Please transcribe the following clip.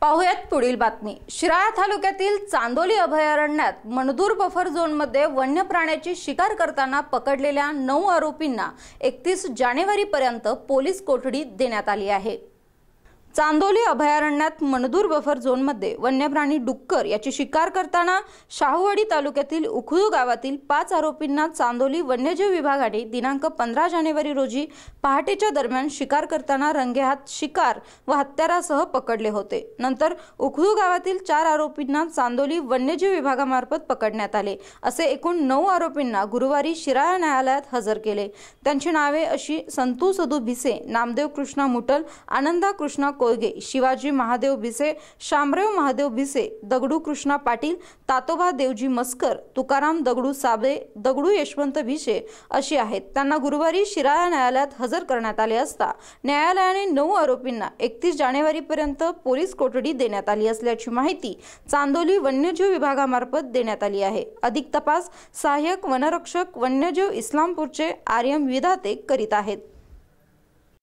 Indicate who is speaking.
Speaker 1: पाहुयात पुढील बातमी शिराळा तालुक्यातील चांदोली अभयारण्यात मणदूर बफर झोनमध्ये वन्य प्राण्याची शिकार करताना पकडलेल्या नऊ आरोपींना एकतीस पर्यंत पोलीस कोठडी देण्यात आली आहे चांदोली अभयारण्यात मनदूर बफर झोनमध्ये वन्य प्राणी डुक्कर याची शिकार करताना शाहूवाडी तालुक्यातील उखळू गावातील पाच आरोपींना चांदोली वन्यजीव विभागाने दिनांक पंधरा जानेवारी रोजी पहाटेच्या दरम्यान शिकार करताना रंगेहात शिकार व हत्यारासह पकडले होते नंतर उखळू गावातील चार आरोपींना चांदोली वन्यजीव विभागामार्फत पकडण्यात आले असे एकूण नऊ आरोपींना गुरुवारी शिराळा न्यायालयात हजर केले त्यांची नावे अशी संतू सदू भिसे नामदेव कृष्णा मुटल आनंदा कृष्णा कोळगे शिवाजी महादेव भिसे शामरेव महादेव भिसे दगडू कृष्णा पाटील तातोबा देवजी मस्कर तुकाराम दगडू साबे दगडू यशवंत भिसे अशी आहेत त्यांना गुरुवारी शिराळा न्यायालयात हजर करण्यात आले असता न्यायालयाने नऊ आरोपींना एकतीस जानेवारीपर्यंत पोलीस कोठडी देण्यात आली असल्याची माहिती चांदोली वन्यजीव विभागामार्फत देण्यात आली आहे अधिक तपास सहाय्यक वनरक्षक वन्यजीव इस्लामपूरचे आर्यम विधाते करीत आहेत